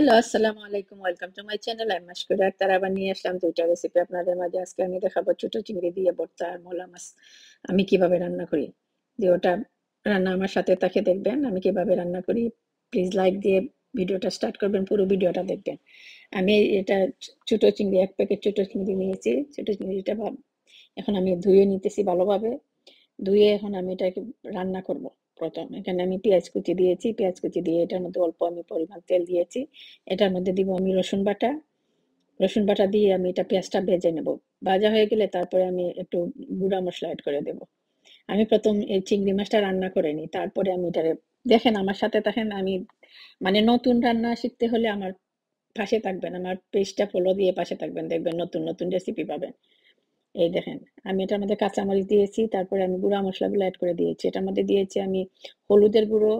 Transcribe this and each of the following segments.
hello আসসালামু আলাইকুম welcome to my channel আমি করে আক্তার আবার নিয়ে আসলাম দুইটা রেসিপি আপনাদের মাঝে আজকে আমি দেখাবো ছোট চিংড়ি দিয়ে ভর্তা আর মোলা মাছ আমি কিভাবে রান্না করি দিয়ে ওটা রান্না আমার সাথে তাকে দেখবেন আমি কিভাবে রান্না করি প্লিজ লাইক দিয়ে ভিডিওটা স্টার্ট করবেন পুরো ভিডিওটা দেখবেন আমি এটা ছোট চিংড়ি এক প্যাকেট ছোট চিংড়ি নিয়েছি ছোট চিংড়িটা এখন আমি ধুয়ে নিতেছি ভালোভাবে ধুয়ে এখন আমি এটাকে রান্না করবো প্রথম এখানে আমি পেঁয়াজ কুচি দিয়েছি পেঁয়াজ কুচি দিয়ে এটার মধ্যে অল্প আমি পরিমাণ তেল দিয়েছি এটার মধ্যে দিব আমি রসুন বাটা রসুন বাটা দিয়ে আমি এটা পেঁয়াজটা ভেজে নেব ভাজা হয়ে গেলে তারপরে আমি একটু গুঁড়া মশলা অ্যাড করে দেব আমি প্রথম এই চিংড়ি মাছটা রান্না করে নিই তারপরে আমি এটা দেখেন আমার সাথে দেখেন আমি মানে নতুন রান্না শিখতে হলে আমার পাশে থাকবেন আমার পেজটা ফলো দিয়ে পাশে থাকবেন দেখবেন নতুন নতুন রেসিপি পাবেন এই দেখেন আমি এটার মধ্যে কাঁচামরিচ দিয়েছি তারপরে আমি গুঁড়া মশলাগুলো অ্যাড করে দিয়েছি এটার মধ্যে দিয়েছি আমি হলুদের গুঁড়ো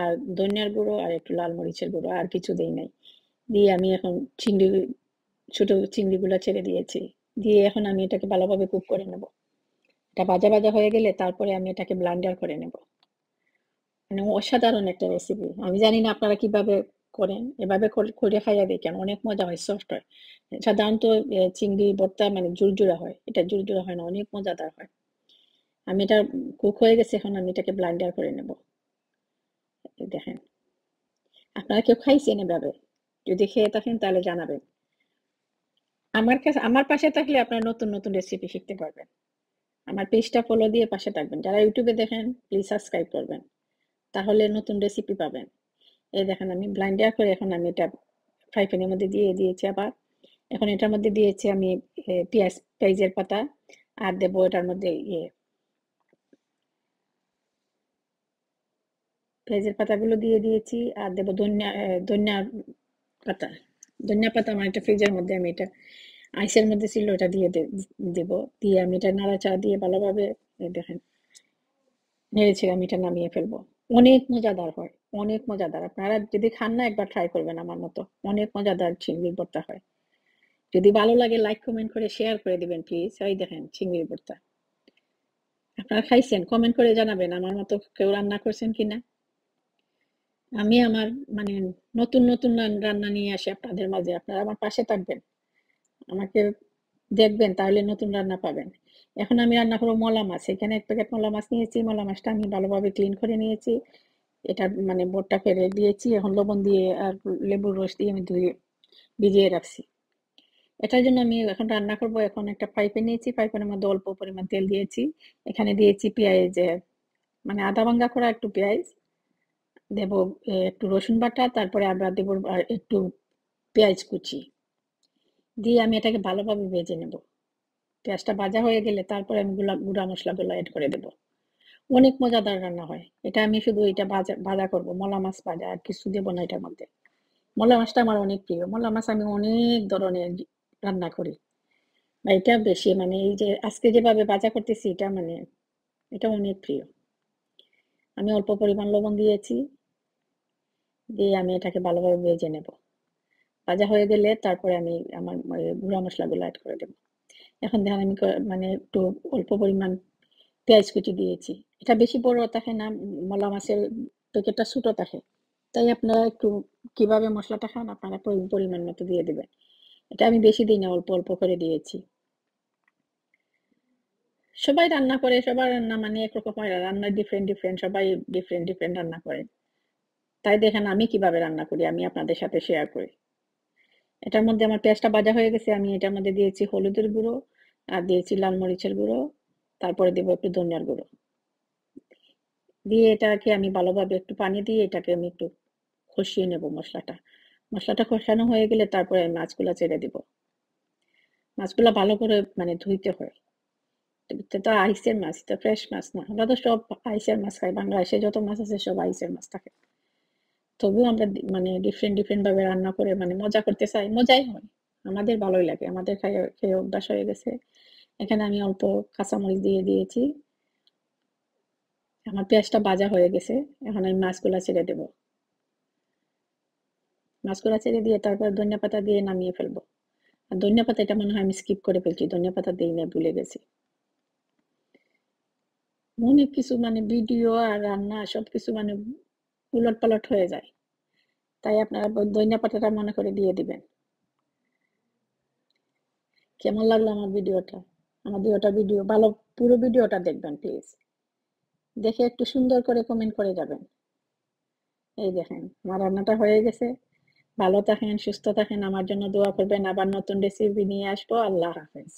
আর ধনিয়ার গুঁড়ো আর একটু লাল মরিচের গুঁড়ো আর কিছু দেই নাই দিয়ে আমি এখন চিংড়ি ছোট চিংড়িগুলো ছেড়ে দিয়েছি দিয়ে এখন আমি এটাকে ভালোভাবে কুক করে নেব এটা বাজা বাজা হয়ে গেলে তারপরে আমি এটাকে ব্লান্ডার করে নেব মানে অসাধারণ একটা রেসিপি আমি জানি না আপনারা কিভাবে করেন এভাবে করে খাইয়া দেখেন অনেক মজা হয় সফট হয় সাধারণত চিংড়ি বর্তা মানে জুরজুরা হয় এটা জুরজুরা হয় না অনেক মজাদার হয় আমি এটা কুক হয়ে গেছে এখন আমি এটাকে ব্লাইন্ডার করে নেব দেখেন আপনারা কেউ খাইছেন এভাবে যদি খেয়ে থাকেন তাহলে জানাবেন আমার কাছে আমার পাশে থাকলে আপনারা নতুন নতুন রেসিপি শিখতে পারবেন আমার পেজটা ফলো দিয়ে পাশে থাকবেন যারা ইউটিউবে দেখেন প্লিজ সাবস্ক্রাইব করবেন তাহলে নতুন রেসিপি পাবেন এই দেখেন আমি ব্লাইন্ড করে এখন আমি এটা ফ্রাই প্যানের মধ্যে দিয়ে দিয়েছি আবার এখন এটার মধ্যে দিয়েছি আমি পেঁয়াজ পেঁয়াজের পাতা আর দেবো এটার মধ্যে ইয়ে পেঁয়াজের পাতাগুলো দিয়ে দিয়েছি আর দেবো ধনিয়া ধনিয়া পাতা ধনিয়া পাতা আমার একটা ফ্রিজের মধ্যে আমি এটা আইসের মধ্যে ছিল ওটা দিয়ে দেব দিয়ে আমি এটা নাড়াচাড়া দিয়ে ভালোভাবে দেখেন নেড়েছিলাম এটা নামিয়ে ফেলবো অনেক মজাদার হয় অনেক মজাদার আপনারা যদি খান না একবার ট্রাই করবেন আমার মতো অনেক মজাদার চিংড়ির ভর্তা হয় যদি ভালো লাগে লাইক কমেন্ট করে শেয়ার করে দিবেন প্লিজ ওই দেখেন চিংড়ির ভর্তা আপনারা খাইছেন কমেন্ট করে জানাবেন আমার মতো কেউ রান্না করছেন কিনা আমি আমার মানে নতুন নতুন রান্না নিয়ে আসি আপনাদের মাঝে আপনারা আমার পাশে থাকবেন আমাকে দেখবেন তাহলে নতুন রান্না পাবেন এখন আমি রান্না করবো মলা মাছ এখানে এক প্যাকেট মলা মাছ নিয়েছি মলা মাছটা আমি ভালোভাবে ক্লিন করে নিয়েছি এটা মানে বোটটা ফেলে দিয়েছি এখন লবণ দিয়ে আর লেবুর রস দিয়ে আমি ধুয়ে ভিজিয়ে রাখছি এটার জন্য আমি এখন রান্না করব এখন একটা পাইপে নিয়েছি পাইপের মধ্যে অল্প পরিমাণ তেল দিয়েছি এখানে দিয়েছি পেঁয়াজ মানে আদা ভাঙ্গা করা একটু পেঁয়াজ দেব একটু রসুন বাটা তারপরে আমরা দেব একটু পেঁয়াজ কুচি দিয়ে আমি এটাকে ভালোভাবে ভেজে নেব পেঁয়াজটা ভাজা হয়ে গেলে তারপরে আমি গুলা গুঁড়া মশলাগুলো অ্যাড করে দেবো অনেক মজাদার রান্না হয় এটা আমি শুধু এটা ভাজা ভাজা করব মলা মাছ ভাজা আর কিছু দেবো না এটার মধ্যে মলা মাছটা আমার অনেক প্রিয় মলা মাছ আমি অনেক ধরনের রান্না করি বা এটা বেশি মানে এই যে আজকে যেভাবে ভাজা করতেছি এটা মানে এটা অনেক প্রিয় আমি অল্প পরিমাণ লবণ দিয়েছি দিয়ে আমি এটাকে ভালোভাবে ভেজে নেব ভাজা হয়ে গেলে তারপরে আমি আমার গুঁড়া মশলাগুলো অ্যাড করে দেবো এখন দেখেন আমি মানে একটু অল্প পরিমাণ পেঁয়াজ কুচি দিয়েছি এটা বেশি বড় থাকে না মলা মাছের প্যাকেটটা ছোট থাকে তাই আপনারা একটু কিভাবে মশলাটা খান আপনারা পরিমাণ মতো দিয়ে দেবেন এটা আমি বেশি দিই না অল্প অল্প করে দিয়েছি সবাই রান্না করে সবার রান্না মানে একরকম হয় রান্না ডিফারেন্ট ডিফারেন্ট সবাই ডিফারেন্ট ডিফারেন্ট রান্না করে তাই দেখেন আমি কিভাবে রান্না করি আমি আপনাদের সাথে শেয়ার করি এটার মধ্যে আমার পেঁয়াজটা বাজা হয়ে গেছে আমি এটার মধ্যে দিয়েছি হলুদের গুঁড়ো আর দিয়েছি লাল মরিচের গুঁড়ো তারপরে দেবো একটু ধনিয়ার গুঁড়ো দিয়ে এটাকে আমি ভালোভাবে একটু পানি দিয়ে এটাকে আমি একটু খসিয়ে নেব মশলাটা মশলাটা খসানো হয়ে গেলে তারপরে আমি মাছগুলো ছেড়ে দিব মাছগুলো ভালো করে মানে ধুইতে হয় তো আইসের মাছ তো ফ্রেশ মাছ না আমরা তো সব আইসের মাছ খাই বাংলাদেশে যত মাছ আছে সব আইসের মাছ থাকে তবুও আমরা মানে ডিফারেন্ট ডিফারেন্ট ভাবে রান্না করে মানে মজা করতে চাই মজাই হয় আমাদের ভালোই লাগে আমাদের খেয়ে খেয়ে অভ্যাস হয়ে গেছে এখানে আমি অল্প কাঁচামরিচ দিয়ে দিয়েছি আমার পেঁয়াজটা বাজা হয়ে গেছে এখন আমি মাছগুলা ছেড়ে দেব মাছগুলা ছেড়ে দিয়ে তারপর ধনিয়া পাতা দিয়ে নামিয়ে ফেলবো আর ধনিয়া পাতা এটা মনে হয় আমি স্কিপ করে ফেলছি ধনিয়া পাতা দিই না ভুলে গেছি অনেক কিছু মানে ভিডিও আর রান্না সব কিছু মানে উলট পালট হয়ে যায় তাই আপনারা ধনিয়া পাতাটা মনে করে দিয়ে দিবেন কেমন লাগলো আমার ভিডিওটা আমার ভিডিওটা ভিডিও ভালো পুরো ভিডিওটা দেখবেন প্লিজ দেখে একটু সুন্দর করে কমেন্ট করে যাবেন এই দেখেন আমার রান্নাটা হয়ে গেছে ভালো থাকেন সুস্থ থাকেন আমার জন্য দোয়া করবেন আবার নতুন রেসিপি নিয়ে আসবো আল্লাহ হাফেজ